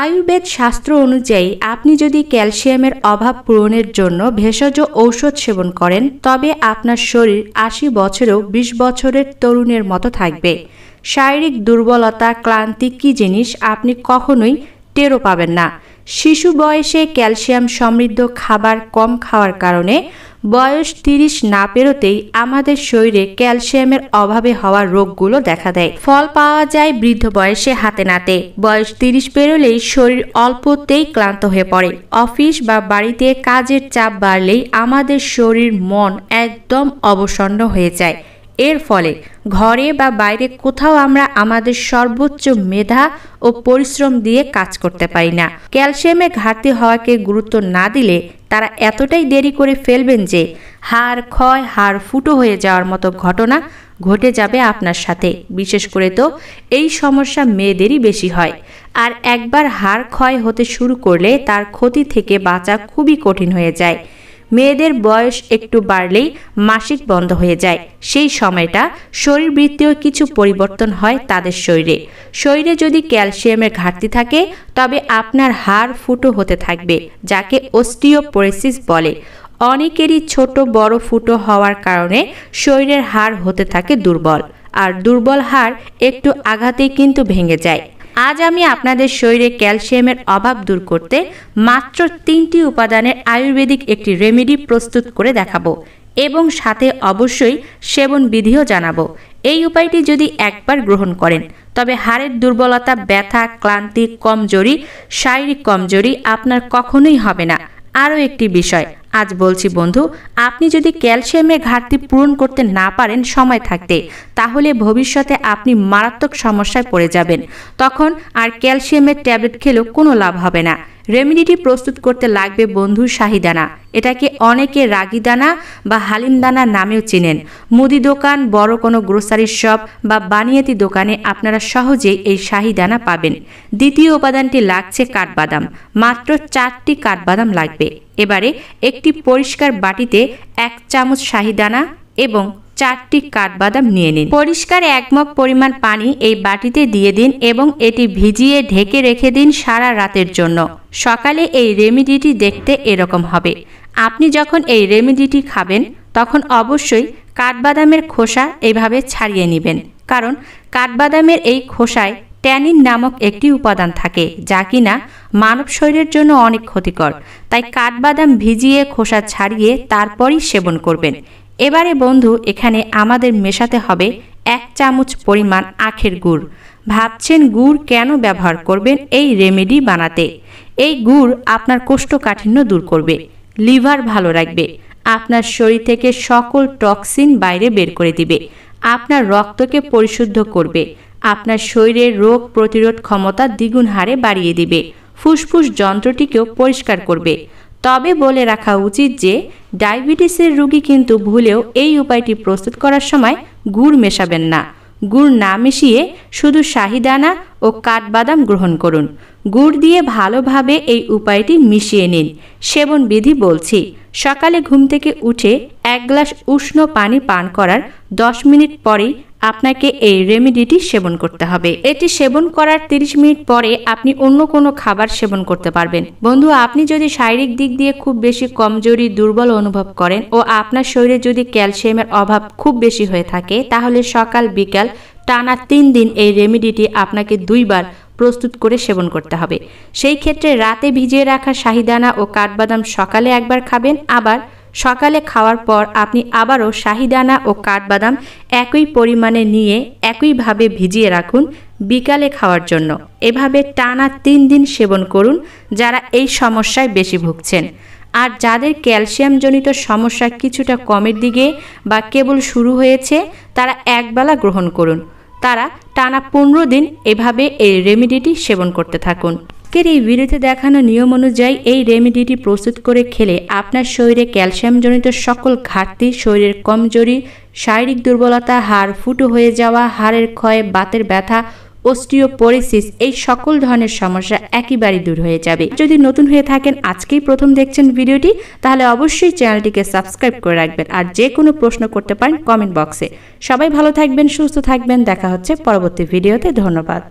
আয়ুর্বেদ শাস্ত্র অনুযায়ী আপনি যদি ক্যালসিয়ামের অভাব পূরণের জন্য ভেষজ ঔষধ সেবন করেন তবে আপনার শরীর আশি বছরেও ২০ বছরের তরুণের মতো থাকবে শারীরিক দুর্বলতা ক্লান্তি কি জিনিস আপনি কখনোই টেরও পাবেন না শিশু বয়সে ক্যালসিয়াম সমৃদ্ধ খাবার কম খাওয়ার কারণে বয়স তিরিশ না পেরোতেই আমাদের শরীরে ক্যালসিয়ামের অভাবে হওয়া রোগগুলো দেখা দেয় ফল পাওয়া যায় বৃদ্ধ বয়সে হাতে নাতে বয়স তিরিশ পেরোলেই শরীর অল্পতেই ক্লান্ত হয়ে পড়ে অফিস বা বাড়িতে কাজের চাপ বাড়লেই আমাদের শরীর মন একদম অবসন্ন হয়ে যায় এর ফলে ঘরে বা বাইরে কোথাও আমরা আমাদের সর্বোচ্চ মেধা ও পরিশ্রম দিয়ে কাজ করতে পারি না ক্যালসিয়ামে ঘাটতি হওয়াকে গুরুত্ব না দিলে তারা এতটাই দেরি করে ফেলবেন যে হাড় ক্ষয় হাড় ফুটো হয়ে যাওয়ার মতো ঘটনা ঘটে যাবে আপনার সাথে বিশেষ করে তো এই সমস্যা মেয়েদেরই বেশি হয় আর একবার হাড় ক্ষয় হতে শুরু করলে তার ক্ষতি থেকে বাঁচা খুবই কঠিন হয়ে যায় মেয়েদের বয়স একটু বাড়লেই মাসিক বন্ধ হয়ে যায় সেই সময়টা শরীরবৃত্তীয় কিছু পরিবর্তন হয় তাদের শরীরে শরীরে যদি ক্যালসিয়ামের ঘাটতি থাকে তবে আপনার হাড় ফুটো হতে থাকবে যাকে অস্টিওপোরেসিস বলে অনেকেরই ছোট বড় ফুটো হওয়ার কারণে শরীরের হাড় হতে থাকে দুর্বল আর দুর্বল হাড় একটু আঘাতেই কিন্তু ভেঙে যায় আজ আমি আপনাদের শরীরে ক্যালসিয়ামের অভাব দূর করতে মাত্র তিনটি উপাদানের আয়ুর্বেদিক একটি রেমেডি প্রস্তুত করে দেখাবো এবং সাথে অবশ্যই সেবন বিধিও জানাবো এই উপায়টি যদি একবার গ্রহণ করেন তবে হাড়ের দুর্বলতা ব্যথা ক্লান্তি কমজোরি শারীরিক কমজোরি আপনার কখনোই হবে না আরও একটি বিষয় আজ বলছি বন্ধু আপনি যদি ক্যালসিয়ামের ঘাটতি পূরণ করতে না পারেন সময় থাকতে তাহলে ভবিষ্যতে আপনি মারাত্মক সমস্যায় পড়ে যাবেন তখন আর ক্যালসিয়ামের ট্যাবলেট খেলেও কোনো লাভ হবে না রেমিডিটি প্রস্তুত করতে লাগবে বন্ধুর শাহিদানা এটাকে অনেকে রাগিদানা বা হালিমদানা নামেও চেনেন মুদি দোকান বড় কোনো গ্রোসারি শপ বা বানিয়াতি দোকানে আপনারা সহজেই এই শাহিদানা পাবেন দ্বিতীয় উপাদানটি লাগছে কাঠবাদাম মাত্র চারটি কাঠবাদাম লাগবে এবারে একটি পরিষ্কার বাটিতে এক চামচ শাহিদানা এবং চারটি কাঠবাদাম নিয়ে নিন পরিষ্কার একমক পরিমাণ পানি এই বাটিতে দিয়ে দিন এবং এটি ভিজিয়ে ঢেকে রেখে দিন সারা রাতের জন্য সকালে এই রেমিডিটি দেখতে এরকম হবে আপনি যখন এই রেমিডিটি খাবেন তখন অবশ্যই কাঠবাদামের খোসা এভাবে ছাড়িয়ে নেবেন কারণ কাঠবাদামের এই খোসায় ট্যানিন নামক একটি উপাদান থাকে যা কিনা মানব শরীরের জন্য অনেক ক্ষতিকর তাই কাঠবাদাম ভিজিয়ে খোসা ছাড়িয়ে তারপরই সেবন করবেন এবারে বন্ধু এখানে আমাদের মেশাতে হবে এক চামচ পরিমাণ আখের গুড় ভাবছেন গুড় কেন ব্যবহার করবেন এই রেমেডি বানাতে এই গুড় আপনার কোষ্ঠকাঠিন্য দূর করবে লিভার ভালো রাখবে আপনার শরীর থেকে সকল টক্সিন বাইরে বের করে দিবে আপনার রক্তকে পরিশুদ্ধ করবে আপনার শরীরের রোগ প্রতিরোধ ক্ষমতা দ্বিগুণ হারে বাড়িয়ে দিবে ফুসফুস যন্ত্রটিকেও পরিষ্কার করবে তবে বলে রাখা উচিত যে ডায়াবেটিসের রোগী কিন্তু ভুলেও এই উপায়টি প্রস্তুত করার সময় গুড় মেশাবেন না গুড় না মিশিয়ে শুধু শাহিদানা ও কাঠবাদাম গ্রহণ করুন গুড় দিয়ে ভালোভাবে এই উপায়টি মিশিয়ে নিন সেবন বিধি বলছি সকালে ঘুম থেকে উঠে এক গ্লাস উষ্ণ পানি পান করার দশ মিনিট পরেই আপনাকে এই রেমিডিটি সেবন করতে হবে এটি সেবন করার 30 মিনিট পরে আপনি অন্য কোনো খাবার সেবন করতে পারবেন বন্ধু আপনি যদি শারীরিক দিক দিয়ে খুব বেশি কমজোরি দুর্বল অনুভব করেন ও আপনার শরীরে যদি ক্যালসিয়ামের অভাব খুব বেশি হয়ে থাকে তাহলে সকাল বিকাল টানা তিন দিন এই রেমিডিটি আপনাকে দুইবার প্রস্তুত করে সেবন করতে হবে সেই ক্ষেত্রে রাতে ভিজিয়ে রাখা শাহিদানা ও কাঠবাদাম সকালে একবার খাবেন আবার সকালে খাওয়ার পর আপনি আবারও শাহিদানা ও কাঠবাদাম একই পরিমাণে নিয়ে একইভাবে ভিজিয়ে রাখুন বিকালে খাওয়ার জন্য এভাবে টানা তিন দিন সেবন করুন যারা এই সমস্যায় বেশি ভুগছেন আর যাদের ক্যালসিয়ামজনিত সমস্যা কিছুটা কমের দিকে বা কেবল শুরু হয়েছে তারা একবেলা গ্রহণ করুন তারা টানা পনেরো দিন এভাবে এই রেমিডিটি সেবন করতে থাকুন আজকের এই ভিডিওতে দেখানো নিয়ম অনুযায়ী এই রেমেডিটি প্রস্তুত করে খেলে আপনার শরীরে ক্যালসিয়ামজনিত সকল ঘাটতি শরীরের কমজোরি শারীরিক দুর্বলতা হাড় ফুটো হয়ে যাওয়া হাড়ের ক্ষয় বাতের ব্যথা অস্টিওপোরিসিস এই সকল ধরনের সমস্যা একেবারে দূর হয়ে যাবে যদি নতুন হয়ে থাকেন আজকেই প্রথম দেখছেন ভিডিওটি তাহলে অবশ্যই চ্যানেলটিকে সাবস্ক্রাইব করে রাখবেন আর যে কোনো প্রশ্ন করতে পারেন কমেন্ট বক্সে সবাই ভালো থাকবেন সুস্থ থাকবেন দেখা হচ্ছে পরবর্তী ভিডিওতে ধন্যবাদ